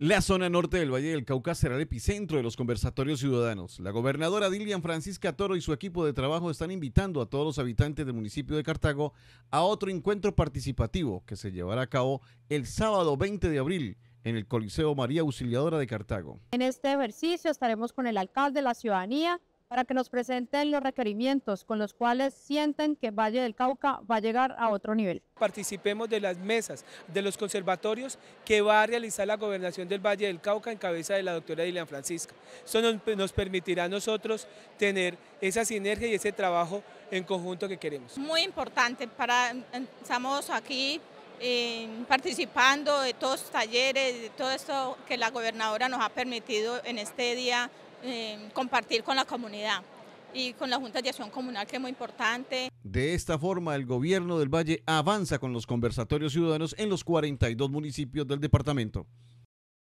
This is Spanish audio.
La zona norte del Valle del Cauca será el epicentro de los conversatorios ciudadanos. La gobernadora Dilian Francisca Toro y su equipo de trabajo están invitando a todos los habitantes del municipio de Cartago a otro encuentro participativo que se llevará a cabo el sábado 20 de abril en el Coliseo María Auxiliadora de Cartago. En este ejercicio estaremos con el alcalde, de la ciudadanía, para que nos presenten los requerimientos con los cuales sienten que Valle del Cauca va a llegar a otro nivel. Participemos de las mesas, de los conservatorios que va a realizar la gobernación del Valle del Cauca en cabeza de la doctora Dilian Francisca. Eso nos, permitirá a nosotros tener esa sinergia y ese trabajo en conjunto que queremos. Muy importante, para, estamos aquí eh, participando de todos los talleres, de todo esto que la gobernadora nos ha permitido en este día Em, compartir con la comunidad y con la Junta de Acción Comunal, que es muy importante. De esta forma, el gobierno del Valle avanza con los conversatorios ciudadanos en los 42 municipios del departamento.